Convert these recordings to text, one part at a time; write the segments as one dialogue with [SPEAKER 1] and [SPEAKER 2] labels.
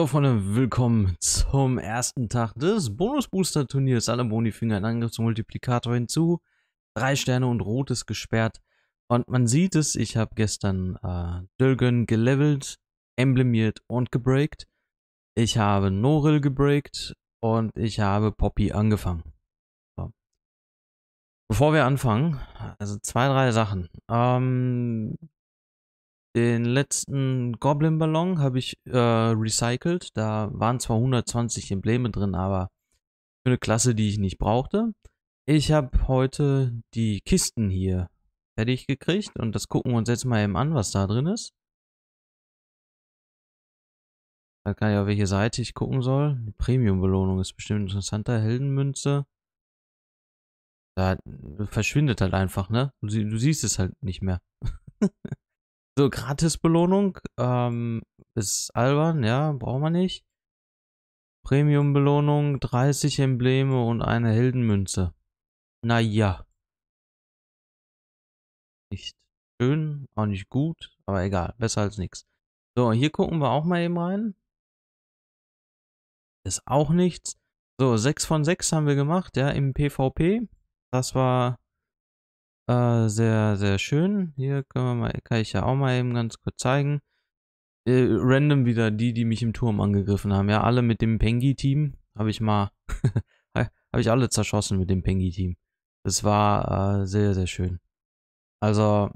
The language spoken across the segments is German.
[SPEAKER 1] So Freunde, willkommen zum ersten Tag des Bonus Booster Turniers. Alle Boni-Finger in Angriff zum Multiplikator hinzu. Drei Sterne und Rotes gesperrt. Und man sieht es, ich habe gestern äh, Dülgen gelevelt, emblemiert und gebreakt. Ich habe Noril gebreakt und ich habe Poppy angefangen. So. Bevor wir anfangen, also zwei, drei Sachen. Ähm, den letzten Goblin-Ballon habe ich äh, recycelt. Da waren zwar 120 Embleme drin, aber für eine Klasse, die ich nicht brauchte. Ich habe heute die Kisten hier fertig gekriegt und das gucken wir uns jetzt mal eben an, was da drin ist. Da kann ich auf welche Seite ich gucken soll. Die Premium-Belohnung ist bestimmt interessanter. Heldenmünze. Da verschwindet halt einfach, ne? du, sie du siehst es halt nicht mehr. So, Gratis-Belohnung ähm, ist albern, ja, brauchen wir nicht. Premium-Belohnung, 30 Embleme und eine Heldenmünze. Naja. Nicht schön, auch nicht gut, aber egal, besser als nichts. So, hier gucken wir auch mal eben rein. Ist auch nichts. So, 6 von 6 haben wir gemacht, ja, im PvP. Das war äh, sehr, sehr schön. Hier können wir mal, kann ich ja auch mal eben ganz kurz zeigen. Äh, random wieder die, die mich im Turm angegriffen haben. Ja, alle mit dem Pengi-Team habe ich mal, habe ich alle zerschossen mit dem Pengi-Team. Das war äh, sehr, sehr schön. Also,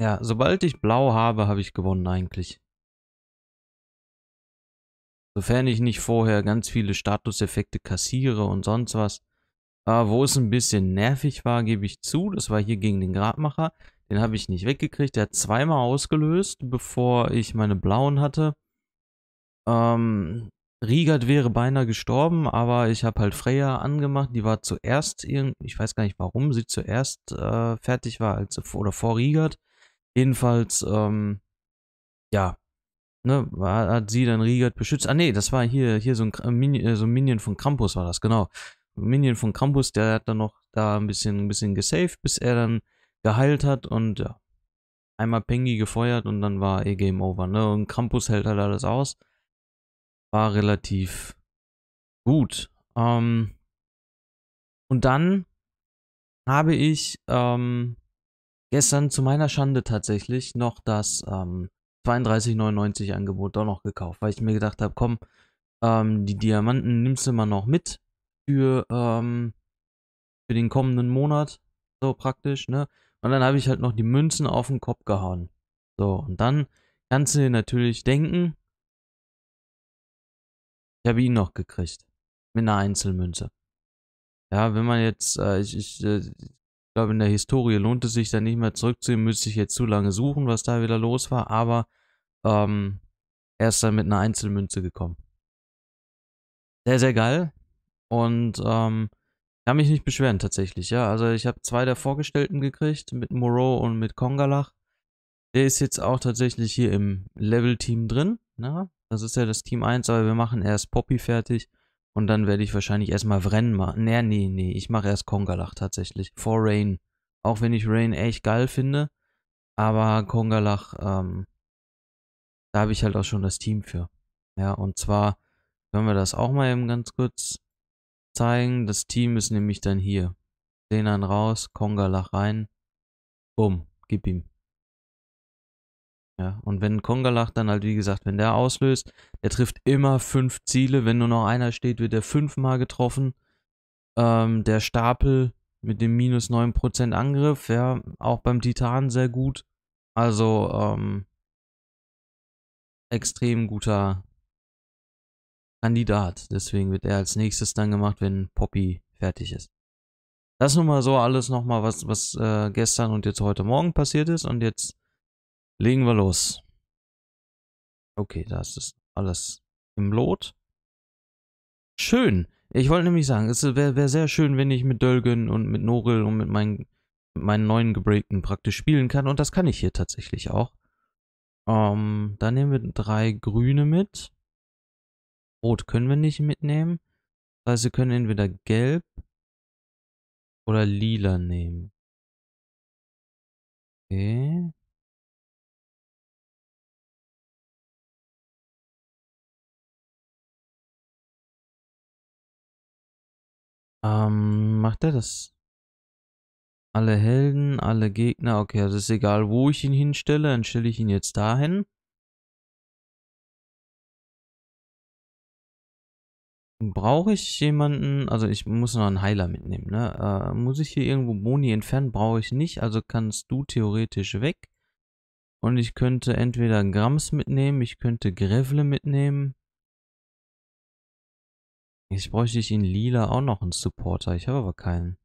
[SPEAKER 2] ja, sobald ich blau habe, habe ich
[SPEAKER 1] gewonnen eigentlich. Sofern ich nicht vorher ganz viele Statuseffekte kassiere und sonst was. Äh, wo es ein bisschen nervig war, gebe ich zu. Das war hier gegen den Grabmacher. Den habe ich nicht weggekriegt. Der hat zweimal ausgelöst, bevor ich meine blauen hatte. Ähm, Riegert wäre beinahe gestorben, aber ich habe halt Freya angemacht. Die war zuerst, ich weiß gar nicht warum, sie zuerst äh, fertig war als, oder vor Riegert. Jedenfalls, ähm, ja, ne, hat sie dann Riegert beschützt. Ah nee, das war hier, hier so ein, äh, so ein Minion von Krampus war das, genau. Minion von Krampus, der hat dann noch da ein bisschen, ein bisschen gesaved, bis er dann geheilt hat und ja, einmal Pengi gefeuert und dann war eh Game Over, ne? Und Krampus hält halt alles aus. War relativ gut. Ähm, und dann habe ich ähm, gestern zu meiner Schande tatsächlich noch das ähm, 32,99 Angebot doch noch gekauft, weil ich mir gedacht habe, komm, ähm, die Diamanten nimmst du mal noch mit, für, ähm, für den kommenden Monat. So praktisch, ne? Und dann habe ich halt noch die Münzen auf den Kopf gehauen. So, und dann kannst du dir natürlich denken, ich habe ihn noch gekriegt. Mit einer Einzelmünze. Ja, wenn man jetzt, äh, ich, ich, äh, ich glaube, in der Historie lohnt es sich dann nicht mehr zurückzuziehen, müsste ich jetzt zu lange suchen, was da wieder los war, aber ähm, er ist dann mit einer Einzelmünze gekommen. Sehr, sehr geil. Und ähm, kann mich nicht beschweren tatsächlich, ja. Also ich habe zwei der Vorgestellten gekriegt, mit Moreau und mit Kongalach. Der ist jetzt auch tatsächlich hier im Level-Team drin. Ne? Das ist ja das Team 1, aber wir machen erst Poppy fertig. Und dann werde ich wahrscheinlich erstmal Vren machen. Nee, nee, nee. Ich mache erst Kongalach tatsächlich. Vor Rain. Auch wenn ich Rain echt geil finde. Aber Kongalach, ähm, da habe ich halt auch schon das Team für. Ja, und zwar, wenn wir das auch mal eben ganz kurz zeigen. Das Team ist nämlich dann hier. Senan raus, Konga lach rein. Bumm, gib ihm. Ja, und wenn Kongalach dann halt, wie gesagt, wenn der auslöst, der trifft immer fünf Ziele. Wenn nur noch einer steht, wird er fünfmal getroffen. Ähm, der Stapel mit dem minus 9% Angriff, ja, auch beim Titan sehr gut. Also, ähm, extrem guter Kandidat. Deswegen wird er als nächstes dann gemacht, wenn Poppy fertig ist. Das nun mal so alles nochmal, was, was äh, gestern und jetzt heute Morgen passiert ist. Und jetzt legen wir los. Okay, das ist alles im Lot. Schön. Ich wollte nämlich sagen, es wäre wär sehr schön, wenn ich mit Dölgen und mit Noril und mit meinen, mit meinen neuen Gebreakten praktisch spielen kann. Und das kann ich hier tatsächlich auch. Ähm, dann nehmen wir drei Grüne mit. Rot können wir nicht mitnehmen. Das also heißt, wir können entweder gelb oder lila nehmen.
[SPEAKER 2] Okay.
[SPEAKER 1] Ähm, macht er das? Alle Helden, alle Gegner. Okay, also ist egal, wo ich ihn hinstelle. Dann stelle ich ihn jetzt dahin. Brauche ich jemanden, also ich muss noch einen Heiler mitnehmen, ne? Äh, muss ich hier irgendwo Boni entfernen? Brauche ich nicht, also kannst du theoretisch weg. Und ich könnte entweder Grams mitnehmen, ich könnte Grevle mitnehmen. Jetzt bräuchte ich in Lila auch noch einen Supporter, ich habe aber keinen.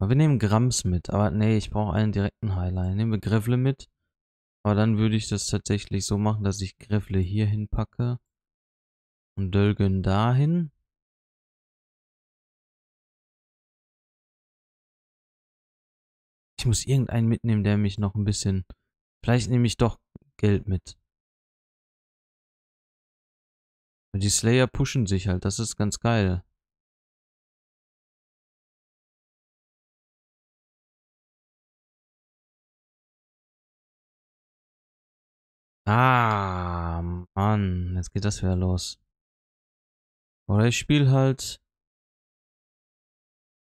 [SPEAKER 1] Aber wir nehmen Grams mit, aber nee, ich brauche einen direkten Heiler. Nehmen wir Grevle mit. Aber dann würde ich das tatsächlich so machen, dass ich Greffle hier hinpacke und
[SPEAKER 2] Dölgen dahin. Ich muss irgendeinen mitnehmen, der mich noch ein bisschen... Vielleicht nehme ich doch Geld mit. Die Slayer pushen sich halt, das ist ganz geil. Ah, Mann. Jetzt geht das wieder los. Oder ich spiele halt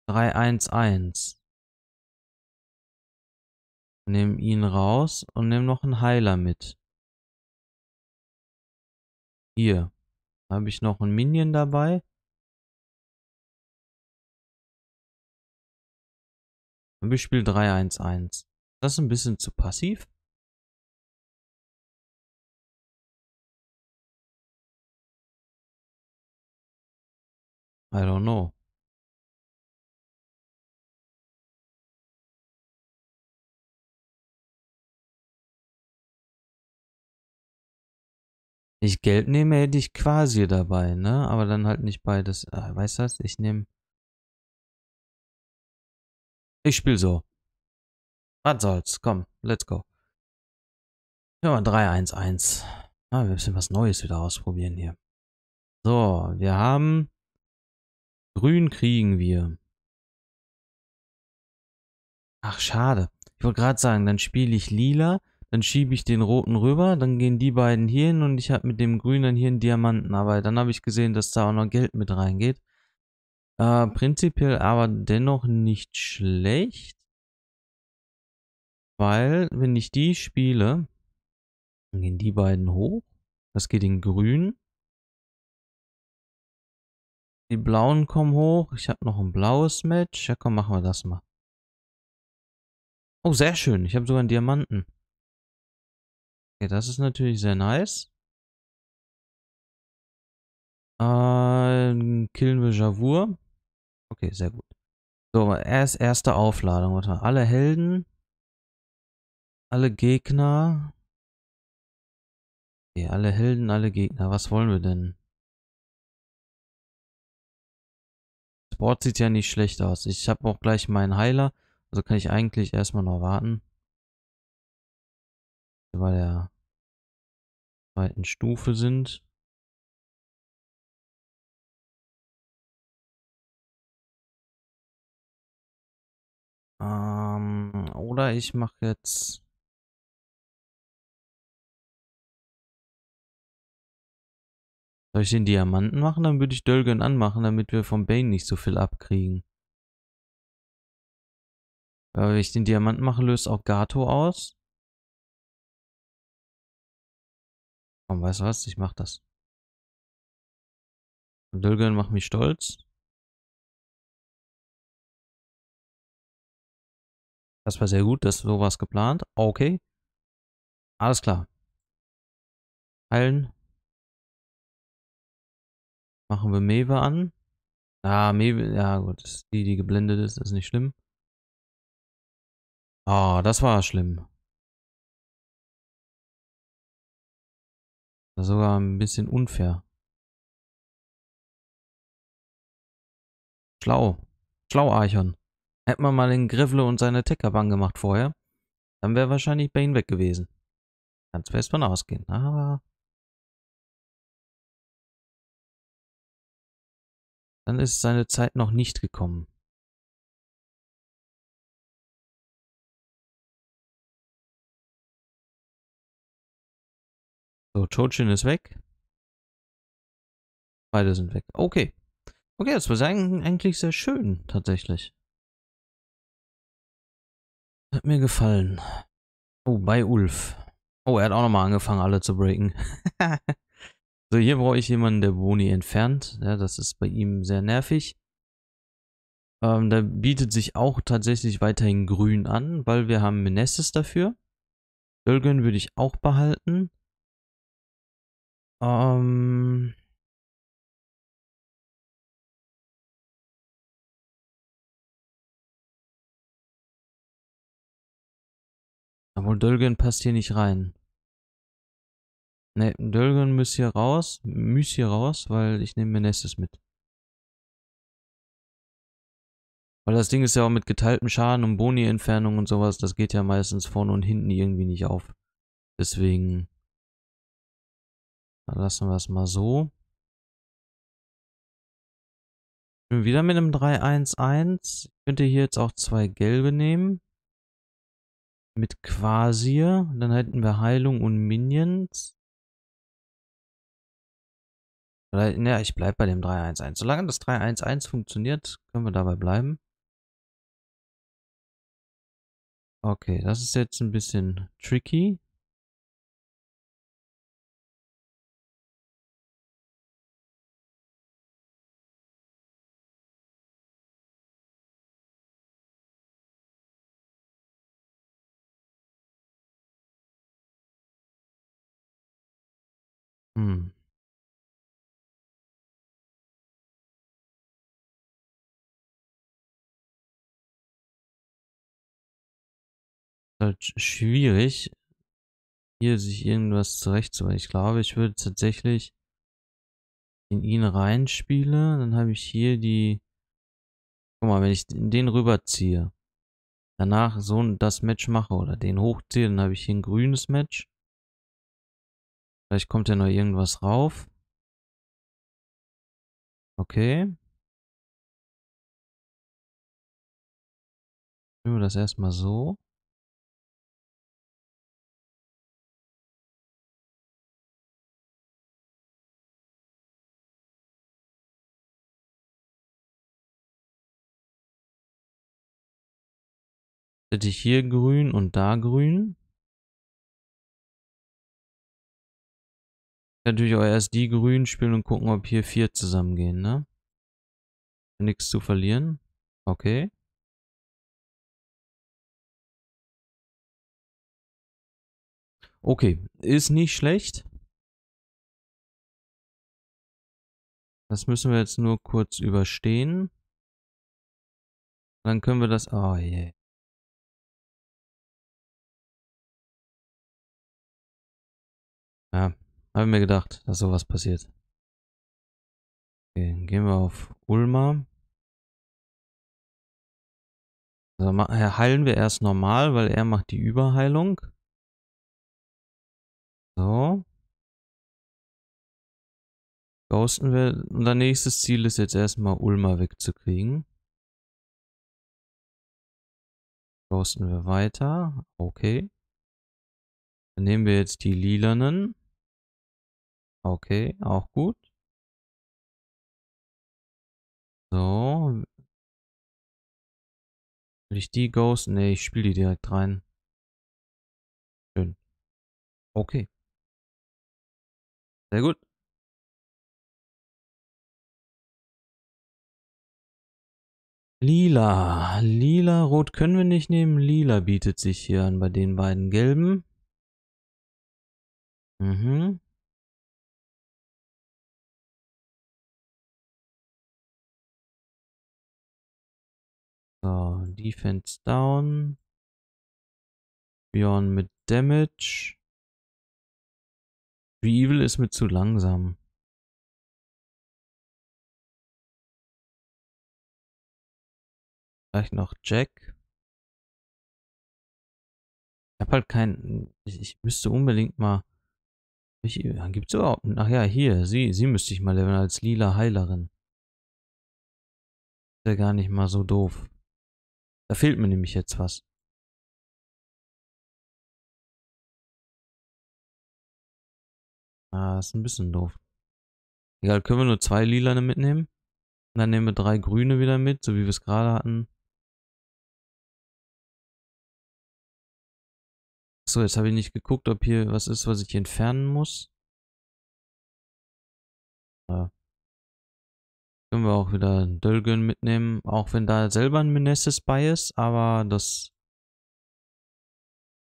[SPEAKER 2] 3-1-1. Nehm ihn raus und nehm noch einen Heiler mit. Hier. Habe ich noch einen Minion dabei? Und ich spiele 3-1-1. Ist das ein bisschen zu passiv? I don't know. ich gelb nehme, hätte ich quasi dabei, ne? Aber dann halt nicht beides. Ah, weißt du was? Ich nehme...
[SPEAKER 1] Ich spiele so. Was soll's? Komm, let's go. Ja, 3-1-1. Ah, wir müssen was Neues wieder ausprobieren hier. So, wir haben Grün kriegen wir. Ach, schade. Ich wollte gerade sagen, dann spiele ich lila, dann schiebe ich den roten rüber, dann gehen die beiden hier hin und ich habe mit dem grünen hier einen Diamanten. Aber dann habe ich gesehen, dass da auch noch Geld mit reingeht. Äh, prinzipiell aber dennoch nicht schlecht. Weil, wenn ich die spiele, dann gehen die beiden hoch. Das geht in grün. Die blauen kommen hoch. Ich habe noch ein blaues Match. Ja, komm, machen wir das
[SPEAKER 2] mal. Oh, sehr schön. Ich habe sogar einen Diamanten. Okay, das ist natürlich sehr nice.
[SPEAKER 1] Ähm, killen wir Javur. Okay, sehr gut. So, er ist erste Aufladung. Warte mal. Alle Helden. Alle Gegner. Okay, alle Helden, alle Gegner. Was wollen wir denn?
[SPEAKER 2] Board sieht ja nicht schlecht aus. Ich habe auch gleich meinen Heiler. Also kann ich eigentlich erstmal noch warten. Bei der zweiten Stufe sind. Ähm, oder ich mache jetzt Soll ich den Diamanten
[SPEAKER 1] machen? Dann würde ich Dölgön anmachen, damit wir vom Bane nicht so viel abkriegen. Aber wenn ich den Diamanten mache, löst auch Gato aus.
[SPEAKER 2] Komm, weißt du was? Ich mach das. Dölgön macht mich stolz. Das war sehr gut, dass sowas geplant. Okay. Alles klar. Heilen.
[SPEAKER 1] Machen wir Mewe an. Ah, Mewe, ja gut, die, die geblendet ist, ist nicht schlimm. Ah, oh, das war schlimm.
[SPEAKER 2] Das ist sogar ein bisschen unfair.
[SPEAKER 1] Schlau. Schlau, Archon. Hätten wir mal den Griffle und seine Tickerbahn gemacht vorher, dann wäre wahrscheinlich Bane weg gewesen. Ganz fest von ausgehen. Aber
[SPEAKER 2] Dann ist seine Zeit noch nicht gekommen. So, Chojin ist weg. Beide sind weg. Okay. Okay, das war eigentlich sehr schön, tatsächlich.
[SPEAKER 1] Hat mir gefallen. Oh, bei Ulf. Oh, er hat auch nochmal angefangen, alle zu breaken. So, hier brauche ich jemanden, der Boni entfernt. Ja, das ist bei ihm sehr nervig. Ähm, da bietet sich auch tatsächlich weiterhin grün an, weil wir haben Menestes dafür. Ölgön würde ich auch behalten. Ähm...
[SPEAKER 2] Obwohl Dölgen passt hier nicht rein. Ne, Dölgen muss hier raus. Muss hier raus, weil ich nehme
[SPEAKER 1] Menestes mit. Weil das Ding ist ja auch mit geteiltem Schaden und Boni-Entfernung und sowas, das geht ja meistens vorne und hinten irgendwie nicht auf. Deswegen dann lassen wir es mal so. Ich Bin wieder mit einem 3-1-1. Ich könnte hier jetzt auch zwei gelbe nehmen. Mit Quasir. Dann hätten wir Heilung und Minions. Vielleicht, ne, ich bleibe bei dem 311. Solange das 311 funktioniert, können wir dabei bleiben. Okay, das ist jetzt ein bisschen tricky.
[SPEAKER 2] Hm. halt schwierig,
[SPEAKER 1] hier sich irgendwas zurechtzuholen. Ich glaube, ich würde tatsächlich in ihn reinspiele, dann habe ich hier die... Guck mal, wenn ich den rüberziehe, danach so das Match mache oder den hochziehe, dann habe ich hier ein grünes Match. Vielleicht kommt ja noch irgendwas rauf.
[SPEAKER 2] Okay. Nehmen wir das erstmal so. Hätte ich hier grün und da grün. Natürlich auch erst die grün spielen und gucken, ob hier vier zusammengehen, ne? Nichts zu verlieren. Okay. Okay, ist nicht schlecht. Das müssen wir jetzt nur kurz überstehen. Dann können wir das... Oh ah, je. Ja, habe mir gedacht, dass sowas passiert. Okay, gehen wir auf Ulmer. Also heilen wir erst normal, weil er macht die Überheilung. So. Ghosten wir. Unser nächstes Ziel ist jetzt erstmal Ulmer wegzukriegen. Ghosten wir weiter. Okay. Dann nehmen wir jetzt die lilanen. Okay, auch gut. So. Will ich die Ghost? Ne, ich spiele die direkt rein. Schön. Okay. Sehr gut. Lila. Lila, rot können wir nicht nehmen. Lila bietet sich hier an bei den beiden gelben. Mhm. So, Defense down. Bjorn mit Damage. Wie Evil ist mit zu langsam. Vielleicht noch Jack. Ich
[SPEAKER 1] habe halt keinen. Ich, ich, müsste unbedingt mal. Ich, gibt's überhaupt. Ach ja, hier. Sie, sie müsste ich mal leveln als lila Heilerin. Ist ja gar nicht mal so doof. Da
[SPEAKER 2] fehlt mir nämlich jetzt was.
[SPEAKER 1] Ah, ist ein bisschen doof. Egal, können wir nur zwei lilane mitnehmen? Und dann nehmen wir drei grüne wieder mit, so wie wir es gerade hatten.
[SPEAKER 2] So, jetzt habe ich nicht geguckt, ob hier was
[SPEAKER 1] ist, was ich hier entfernen muss. Ja. Ah. Können wir auch wieder Dölgön mitnehmen, auch wenn da selber ein Menestes bei ist, aber das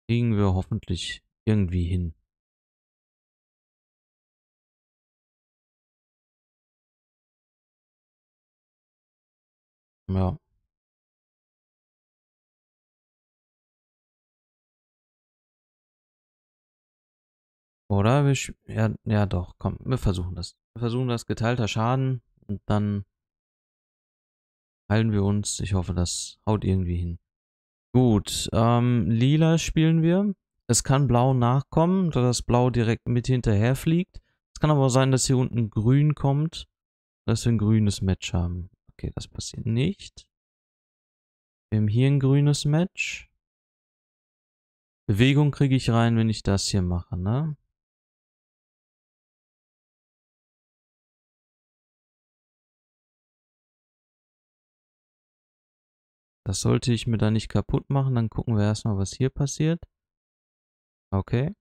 [SPEAKER 1] kriegen wir hoffentlich irgendwie hin. Ja. Oder wir ja, ja doch, komm, wir versuchen das. Wir versuchen das geteilter Schaden. Und dann heilen wir uns. Ich hoffe, das haut irgendwie hin. Gut, ähm, lila spielen wir. Es kann blau nachkommen, da das blau direkt mit hinterher fliegt. Es kann aber sein, dass hier unten grün kommt, dass wir ein grünes Match haben. Okay, das passiert nicht. Wir haben hier ein grünes Match. Bewegung kriege ich rein, wenn ich das hier mache,
[SPEAKER 2] ne? Das sollte ich mir da nicht kaputt machen. Dann gucken wir erstmal, was hier passiert. Okay.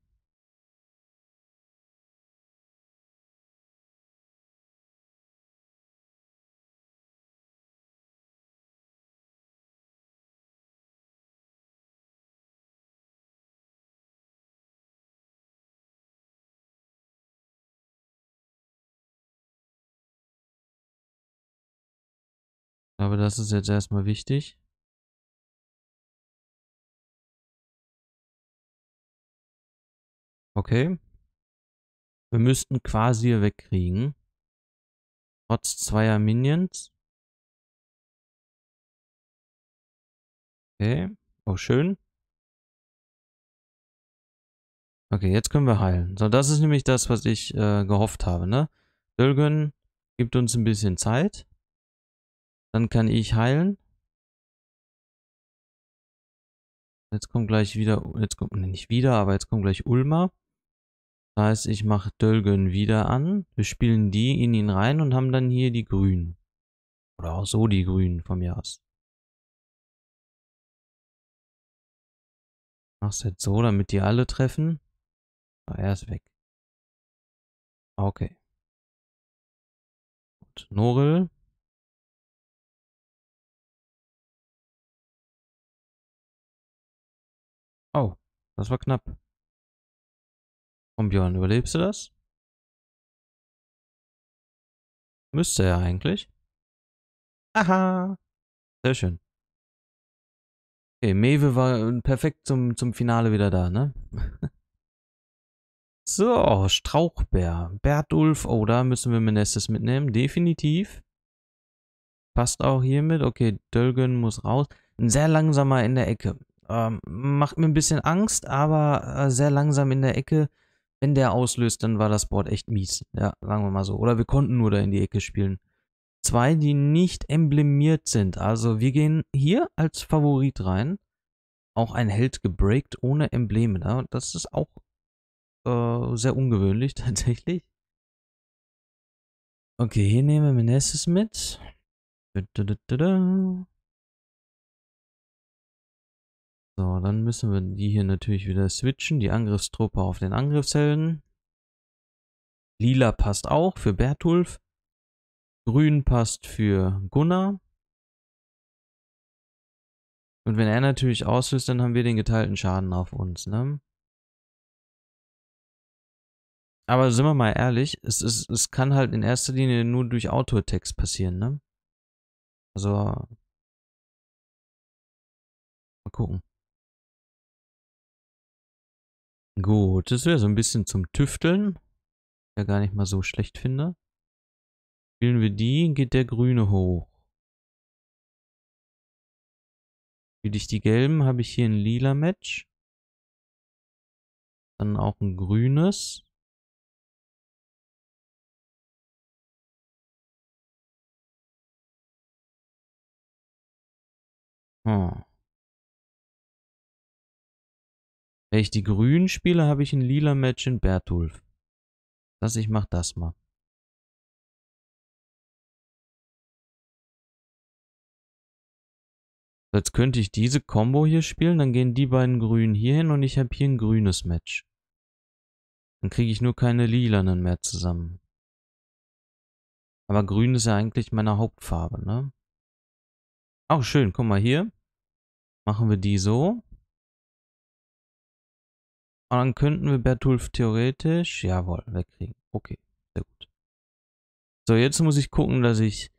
[SPEAKER 2] Aber das ist jetzt erstmal wichtig. okay. Wir müssten Quasir wegkriegen. Trotz zweier Minions.
[SPEAKER 1] Okay. Oh, schön. Okay, jetzt können wir heilen. So, das ist nämlich das, was ich äh, gehofft habe, ne? Dölgen gibt uns ein bisschen Zeit. Dann kann ich heilen. Jetzt kommt gleich wieder, jetzt kommt, nicht wieder, aber jetzt kommt gleich Ulma. Das heißt, ich mache Dölgen wieder an. Wir spielen die in ihn rein und haben dann hier die Grünen. Oder auch so die Grünen von mir aus.
[SPEAKER 2] Mach's jetzt so, damit die alle treffen. er ist weg. Okay. Gut, Noril. Oh, das war knapp. Und Björn, überlebst du das? Müsste
[SPEAKER 1] er eigentlich.
[SPEAKER 2] Aha.
[SPEAKER 1] Sehr schön. Okay, Mewe war äh, perfekt zum, zum Finale wieder da, ne? so, Strauchbär. Bertulf, oh, da müssen wir Menestes mitnehmen. Definitiv. Passt auch hiermit. Okay, Dölgen muss raus. Ein sehr langsamer in der Ecke. Ähm, macht mir ein bisschen Angst, aber äh, sehr langsam in der Ecke wenn der auslöst, dann war das Board echt mies. Ja, sagen wir mal so. Oder wir konnten nur da in die Ecke spielen. Zwei, die nicht emblemiert sind. Also wir gehen hier als Favorit rein. Auch ein Held gebreakt ohne Embleme. Ja, ne? das ist auch äh, sehr ungewöhnlich tatsächlich. Okay, hier nehmen wir Meneses mit. Da, da, da, so, dann müssen wir die hier natürlich wieder switchen. Die Angriffstruppe auf den Angriffshelden. Lila passt auch für Bertulf. Grün passt für Gunnar. Und wenn er natürlich auslöst, dann haben wir den geteilten Schaden auf uns, ne? Aber sind wir mal ehrlich, es, es, es kann halt in erster Linie nur durch Autortext passieren, ne? Also. Mal
[SPEAKER 2] gucken. Gut, das wäre so ein bisschen zum Tüfteln. Ja, gar nicht mal so schlecht finde. Spielen wir die, geht der Grüne hoch. Spiele ich die Gelben, habe ich hier ein lila Match. Dann auch ein grünes. Hm. Wenn ich die Grünen spiele, habe ich ein lila Match in Bertulf. Das, ich mach das mal. Jetzt könnte ich diese
[SPEAKER 1] Combo hier spielen, dann gehen die beiden Grünen hier hin und ich habe hier ein grünes Match. Dann kriege ich nur keine lilanen mehr zusammen. Aber grün ist ja eigentlich meine Hauptfarbe, ne? Auch schön, guck mal hier. Machen wir die so. Und dann könnten wir Bertulf theoretisch, jawohl, wegkriegen. Okay, sehr gut. So, jetzt muss ich gucken, dass ich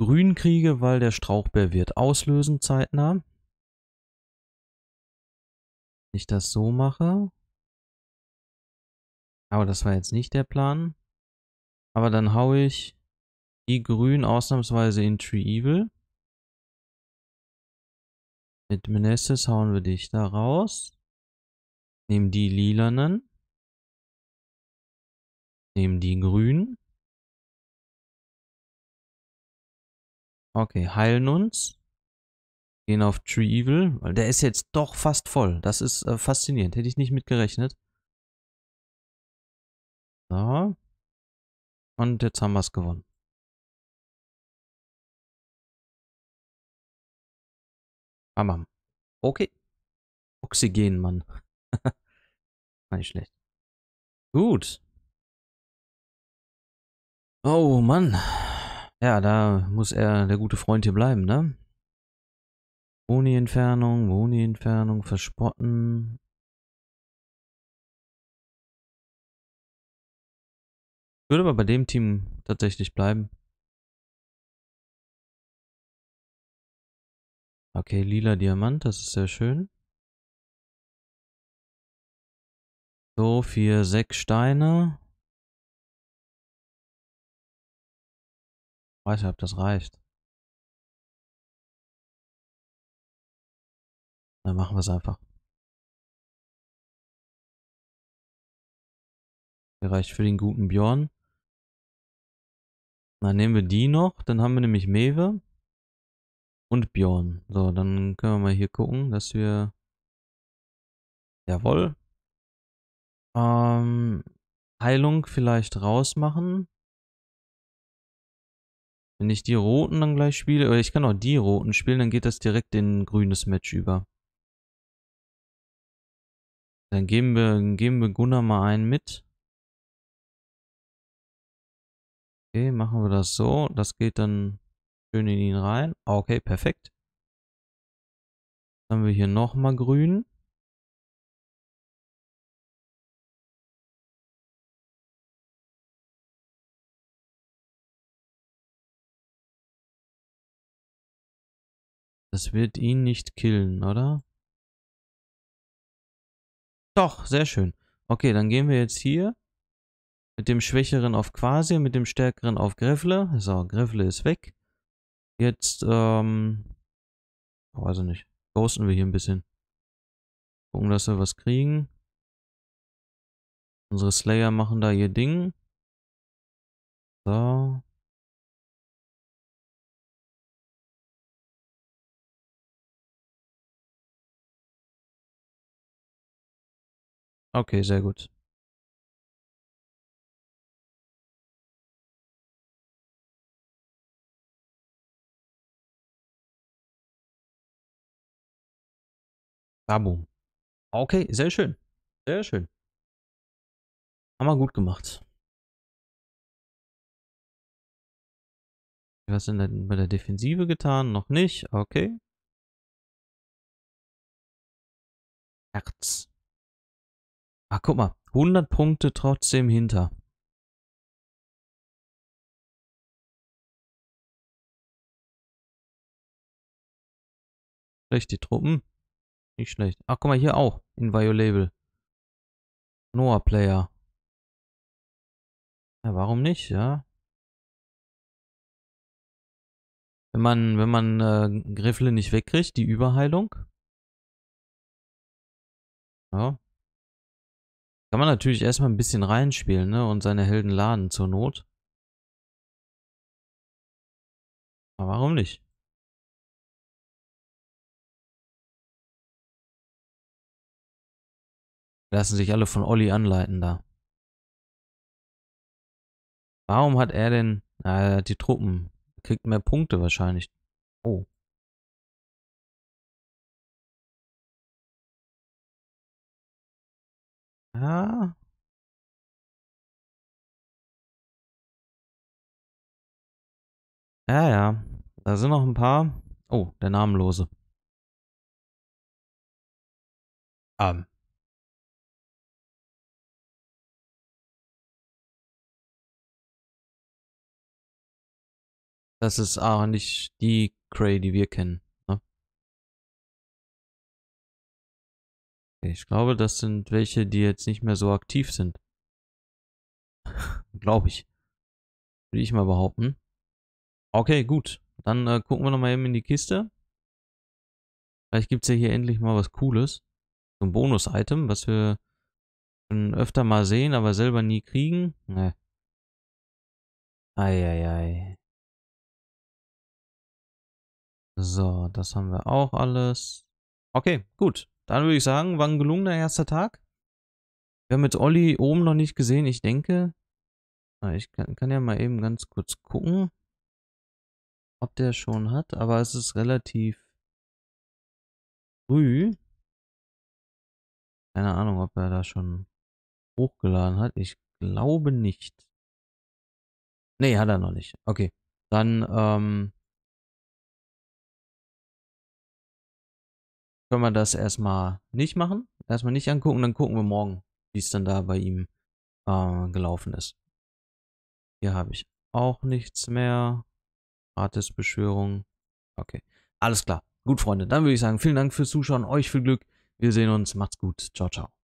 [SPEAKER 1] grün kriege, weil der Strauchbär wird auslösen zeitnah.
[SPEAKER 2] Wenn ich das so mache. Aber das war jetzt nicht der Plan. Aber dann haue ich die
[SPEAKER 1] grün ausnahmsweise in Tree Evil. Mit Meneses hauen wir dich da raus. Nehmen die lilanen.
[SPEAKER 2] Nehmen die grünen.
[SPEAKER 1] Okay, heilen uns. Gehen auf Tree Evil, weil der ist jetzt doch fast voll. Das ist äh, faszinierend. Hätte ich nicht mitgerechnet. So. Und jetzt haben wir es gewonnen.
[SPEAKER 2] Amam. Okay. Oxygen, Mann. War nicht schlecht. Gut. Oh Mann.
[SPEAKER 1] Ja, da muss er, der gute Freund, hier bleiben, ne? Boni Entfernung, Boni Entfernung, verspotten.
[SPEAKER 2] Würde aber bei dem Team tatsächlich bleiben. Okay, lila Diamant, das ist sehr schön. So, vier, sechs Steine. Ich weiß nicht, ob das reicht. Dann machen wir es einfach.
[SPEAKER 1] Der reicht für den guten Bjorn. Dann nehmen wir die noch. Dann haben wir nämlich Mewe und Bjorn. So, dann können wir mal hier gucken, dass wir... Jawohl,
[SPEAKER 2] ähm,
[SPEAKER 1] Heilung vielleicht rausmachen. Wenn ich die roten dann gleich spiele, oder ich kann auch die roten spielen, dann geht das direkt in ein grünes Match über. Dann geben wir, geben wir Gunnar mal
[SPEAKER 2] einen mit. Okay, machen wir das so. Das geht dann schön in ihn rein. Ah, okay, perfekt. Dann haben wir hier nochmal grün. Es wird ihn nicht killen,
[SPEAKER 1] oder? Doch, sehr schön. Okay, dann gehen wir jetzt hier mit dem Schwächeren auf Quasi, mit dem Stärkeren auf Greffle. So, Greffle ist weg. Jetzt, ähm, oh, weiß ich nicht. Ghosten
[SPEAKER 2] wir hier ein bisschen. Gucken, dass wir was kriegen. Unsere Slayer machen da ihr Ding. So. Okay, sehr gut. Kabum. Okay, sehr schön. Sehr schön. Haben wir gut gemacht. Was sind denn bei der Defensive getan? Noch nicht. Okay. Herz. Ah, guck mal. 100 Punkte trotzdem hinter. Schlecht, die Truppen. Nicht schlecht. Ach, guck mal, hier auch. Inviolable. Noah Player. Ja, warum nicht, ja? Wenn man, wenn man äh, Griffle nicht wegkriegt, die Überheilung. Ja, kann man natürlich erstmal ein bisschen reinspielen, ne? Und seine Helden laden zur Not. Aber warum nicht? Lassen sich alle von Olli anleiten da. Warum hat er denn... Na, er hat die Truppen. Er kriegt mehr Punkte wahrscheinlich. Oh. Ja. Ah. Ja, ja. Da sind noch ein paar. Oh, der Namenlose. Ähm. Um.
[SPEAKER 1] Das ist aber nicht die Cray, die wir kennen. Ich glaube, das sind welche, die jetzt nicht mehr so aktiv sind. glaube ich. Würde ich mal behaupten. Okay, gut. Dann äh, gucken wir nochmal eben in die Kiste. Vielleicht gibt es ja hier endlich mal was Cooles. So ein Bonus-Item, was wir schon öfter mal sehen, aber selber nie kriegen.
[SPEAKER 2] Ne. Eieiei. So, das haben wir
[SPEAKER 1] auch alles. Okay, gut. Dann würde ich sagen, war ein gelungener erster Tag. Wir haben jetzt Olli oben noch nicht gesehen, ich denke. Ich kann, kann ja mal eben ganz kurz gucken, ob der schon hat. Aber es ist relativ
[SPEAKER 2] früh. Keine Ahnung, ob er da schon hochgeladen hat. Ich glaube nicht. Nee, hat er noch nicht. Okay.
[SPEAKER 1] Dann ähm, können wir das erstmal nicht machen. Erstmal nicht angucken, dann gucken wir morgen, wie es dann da bei ihm äh, gelaufen ist. Hier habe ich auch nichts mehr. Gratisbeschwörung. Okay, alles klar. Gut, Freunde, dann würde ich sagen, vielen Dank fürs Zuschauen, euch viel Glück. Wir sehen uns, macht's gut. Ciao, ciao.